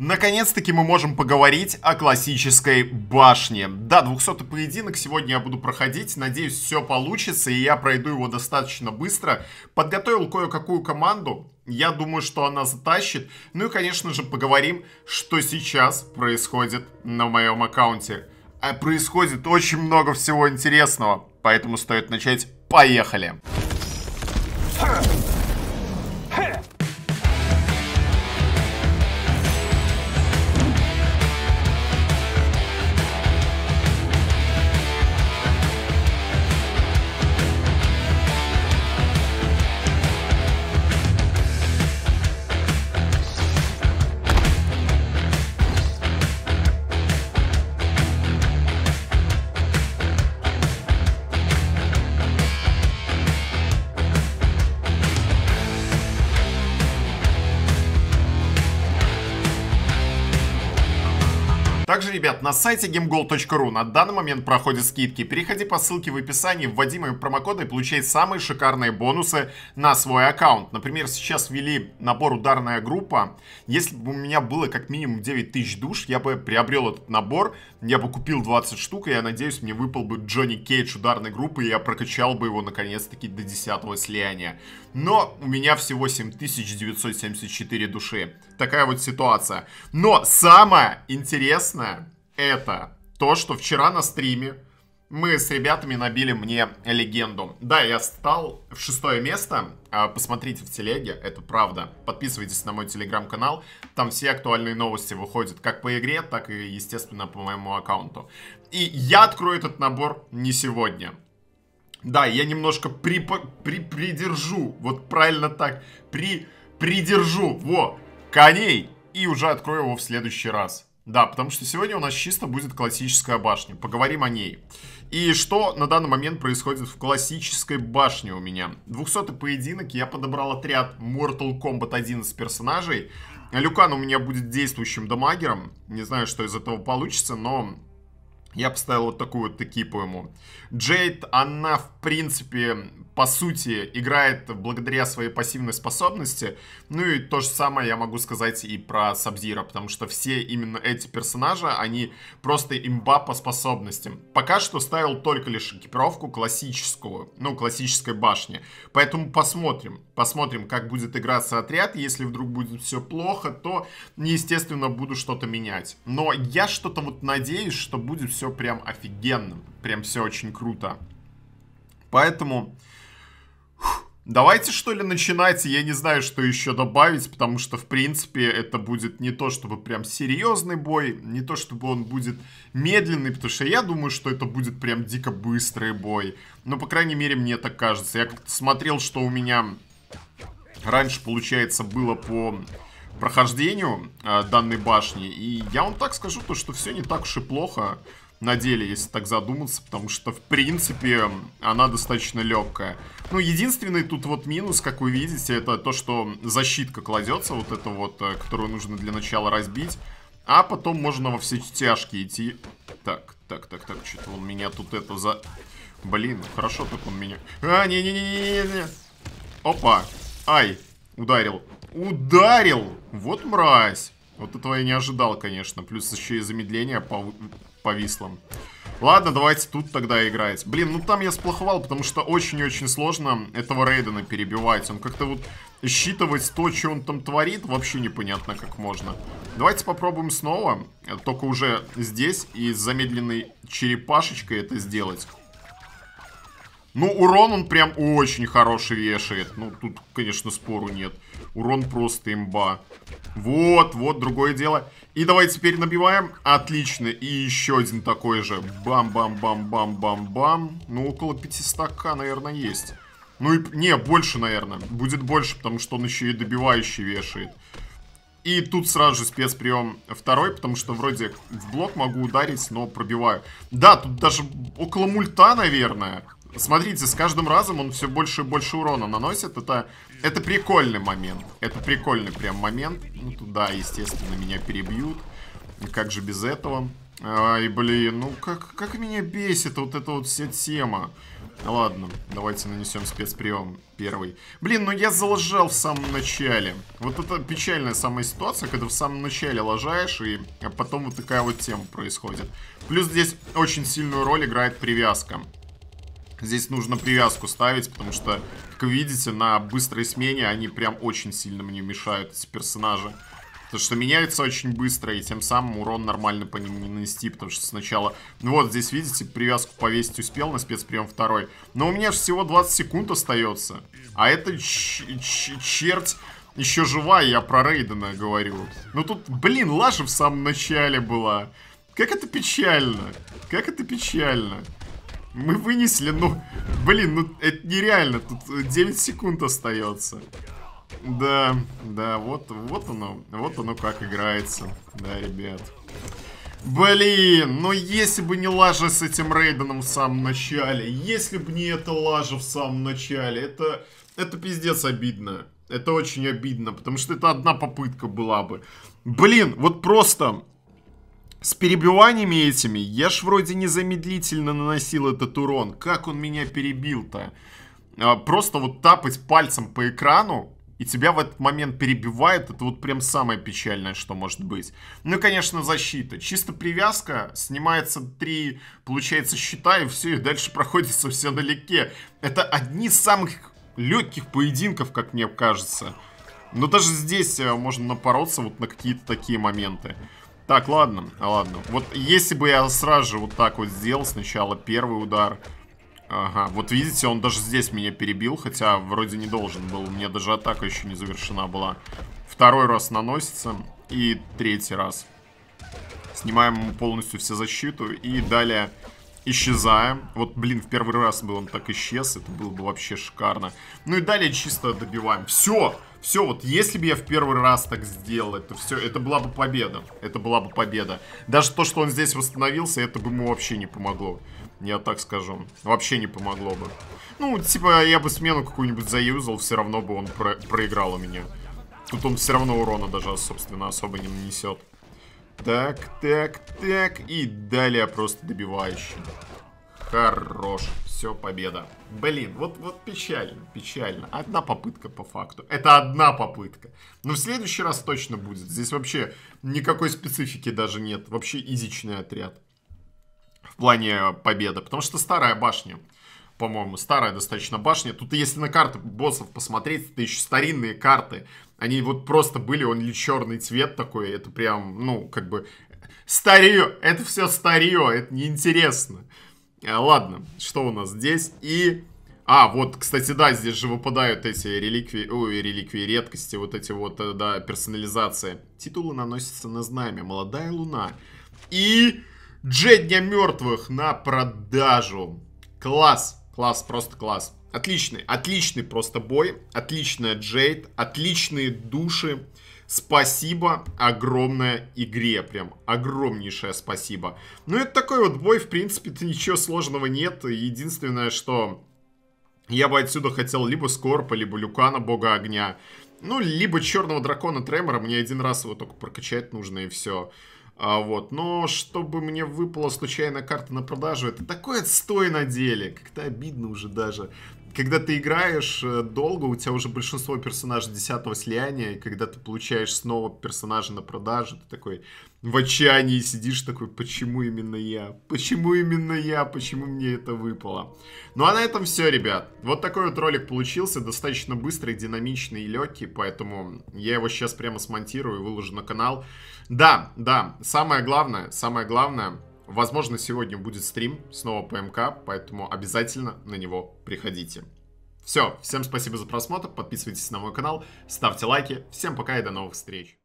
Наконец-таки мы можем поговорить о классической башне. Да, 200 поединок сегодня я буду проходить. Надеюсь, все получится, и я пройду его достаточно быстро. Подготовил кое-какую команду. Я думаю, что она затащит. Ну и, конечно же, поговорим, что сейчас происходит на моем аккаунте. А происходит очень много всего интересного, поэтому стоит начать. Поехали! Поехали! Также, ребят, на сайте gamegold.ru на данный момент проходят скидки. Переходи по ссылке в описании, вводи мои промокоды и получай самые шикарные бонусы на свой аккаунт. Например, сейчас ввели набор ударная группа. Если бы у меня было как минимум 9 тысяч душ, я бы приобрел этот набор, я бы купил 20 штук, и я надеюсь, мне выпал бы Джонни Кейдж ударной группы, и я прокачал бы его наконец-таки до 10 слияния но у меня всего 7974 души. Такая вот ситуация. Но самое интересное это то, что вчера на стриме мы с ребятами набили мне легенду. Да, я стал в шестое место. А, посмотрите в телеге, это правда. Подписывайтесь на мой телеграм-канал. Там все актуальные новости выходят как по игре, так и, естественно, по моему аккаунту. И я открою этот набор не сегодня. Да, я немножко при при... придержу, вот правильно так, при... придержу, во, коней, и уже открою его в следующий раз. Да, потому что сегодня у нас чисто будет классическая башня. Поговорим о ней. И что на данный момент происходит в классической башне у меня? 200 поединок, я подобрал отряд Mortal Kombat с персонажей. Люкан у меня будет действующим дамагером. Не знаю, что из этого получится, но я поставил вот такую вот таки по ему. Джейд, она, в принципе, по сути, играет благодаря своей пассивной способности. Ну и то же самое я могу сказать и про Сабзира, потому что все именно эти персонажи, они просто имба по способностям. Пока что ставил только лишь экипировку классическую, ну, классической башни. Поэтому посмотрим. Посмотрим, как будет играться отряд. Если вдруг будет все плохо, то, естественно, буду что-то менять. Но я что-то вот надеюсь, что будет все прям офигенно. Прям все очень круто. Поэтому... Давайте что ли начинать, я не знаю, что еще добавить, потому что, в принципе, это будет не то, чтобы прям серьезный бой, не то, чтобы он будет медленный, потому что я думаю, что это будет прям дико быстрый бой. Ну, по крайней мере, мне так кажется. Я как-то смотрел, что у меня раньше, получается, было по прохождению э, данной башни. И я вам так скажу, то, что все не так уж и плохо на деле, если так задуматься, потому что, в принципе, она достаточно легкая. Ну, единственный тут вот минус, как вы видите, это то, что защитка кладется, вот эта вот, э, которую нужно для начала разбить. А потом можно во все тяжкие идти. Так, так, так, так, что-то он меня тут это за... Блин, хорошо так он меня... А, не-не-не-не-не-не. Опа, Ай, ударил. Ударил! Вот мразь. Вот этого я не ожидал, конечно. Плюс еще и замедление по по вислам. Ладно, давайте тут тогда играть. Блин, ну там я сплоховал, потому что очень-очень сложно этого Рейдена перебивать. Он как-то вот считывать то, что он там творит, вообще непонятно как можно. Давайте попробуем снова, только уже здесь и с замедленной черепашечкой это сделать. Ну, урон он прям очень хороший вешает. Ну, тут, конечно, спору нет. Урон просто имба. Вот, вот, другое дело. И давай теперь набиваем. Отлично. И еще один такой же. Бам-бам-бам-бам-бам-бам. Ну, около 500к, наверное, есть. Ну и... Не, больше, наверное. Будет больше, потому что он еще и добивающий вешает. И тут сразу же спецприем второй, потому что вроде в блок могу ударить, но пробиваю. Да, тут даже около мульта, наверное. Смотрите, с каждым разом он все больше и больше урона наносит. Это, это прикольный момент. Это прикольный прям момент. Ну, туда, естественно, меня перебьют. Ну, как же без этого? Ай, блин, ну как, как меня бесит вот эта вот вся тема. Ладно, давайте нанесем спецприем первый. Блин, ну я залажал в самом начале. Вот это печальная самая ситуация, когда в самом начале лажаешь, и потом вот такая вот тема происходит. Плюс здесь очень сильную роль играет привязка. Здесь нужно привязку ставить, потому что, как вы видите, на быстрой смене они прям очень сильно мне мешают, эти персонажи. Потому что меняются очень быстро, и тем самым урон нормально по ним не нанести, потому что сначала... Ну вот, здесь, видите, привязку повесить успел на спецприем второй. Но у меня же всего 20 секунд остается. А это черть еще жива, я про Рейдена говорю. Ну тут, блин, лажа в самом начале была. Как это печально. Как это печально. Мы вынесли, ну... Блин, ну это нереально. Тут 9 э, секунд остается. Да, да, вот, вот оно. Вот оно как играется. Да, ребят. Блин, но ну, если бы не лажа с этим Рейденом в самом начале. Если бы не эта лажа в самом начале. Это, это пиздец обидно. Это очень обидно, потому что это одна попытка была бы. Блин, вот просто с перебиваниями этими я ж вроде незамедлительно наносил этот урон. Как он меня перебил-то? А, просто вот тапать пальцем по экрану, и тебя в этот момент перебивает, это вот прям самое печальное, что может быть. Ну и, конечно, защита. Чисто привязка, снимается три, получается, щита, и все, и дальше проходится все налегке. Это одни из самых легких поединков, как мне кажется. Но даже здесь э, можно напороться вот на какие-то такие моменты. Так, ладно, а ладно. Вот если бы я сразу же вот так вот сделал сначала первый удар. Ага, вот видите, он даже здесь меня перебил, хотя вроде не должен был. У меня даже атака еще не завершена была. Второй раз наносится и третий раз. Снимаем полностью всю защиту и далее исчезаем. Вот, блин, в первый раз бы он так исчез, это было бы вообще шикарно. Ну и далее чисто добиваем. Все, все, вот если бы я в первый раз так сделал, это все, это была бы победа. Это была бы победа. Даже то, что он здесь восстановился, это бы ему вообще не помогло. Я так скажу. Вообще не помогло бы. Ну, типа, я бы смену какую-нибудь заюзал, все равно бы он про проиграл у меня. Тут он все равно урона даже, собственно, особо не нанесет. Так, так, так. И далее просто добивающий. Хорош. Все, победа. Блин, вот, вот печально, печально. Одна попытка по факту. Это одна попытка. Но в следующий раз точно будет. Здесь вообще никакой специфики даже нет. Вообще изичный отряд. В плане победы. Потому что старая башня по-моему, старая достаточно башня. Тут, если на карты боссов посмотреть, это еще старинные карты. Они вот просто были, он ли черный цвет такой, это прям, ну, как бы, старье, это все старье, это неинтересно. А, ладно, что у нас здесь? И а, вот, кстати, да, здесь же выпадают эти реликвии, ой, реликвии редкости, вот эти вот, э, да, персонализации. Титулы наносятся на знамя «Молодая луна» и джедня мертвых» на продажу. Класс! Класс, просто класс. Отличный, отличный просто бой. Отличная Джейд, отличные души. Спасибо огромное игре, прям огромнейшее спасибо. Ну, это такой вот бой, в принципе-то ничего сложного нет. Единственное, что я бы отсюда хотел либо Скорпа, либо Люкана, Бога Огня. Ну, либо Черного Дракона Тремора. Мне один раз его только прокачать нужно и все. Все. А, вот. Но чтобы мне выпала случайная карта на продажу, это такой отстой на деле. Как-то обидно уже даже когда ты играешь э, долго, у тебя уже большинство персонажей десятого слияния, и когда ты получаешь снова персонажа на продажу, ты такой в отчаянии сидишь такой, почему именно я? Почему именно я? Почему мне это выпало? Ну а на этом все, ребят. Вот такой вот ролик получился, достаточно быстрый, динамичный и легкий, поэтому я его сейчас прямо смонтирую и выложу на канал. Да, да, самое главное, самое главное, Возможно, сегодня будет стрим снова ПМК, поэтому обязательно на него приходите. Все, всем спасибо за просмотр, подписывайтесь на мой канал, ставьте лайки, всем пока и до новых встреч.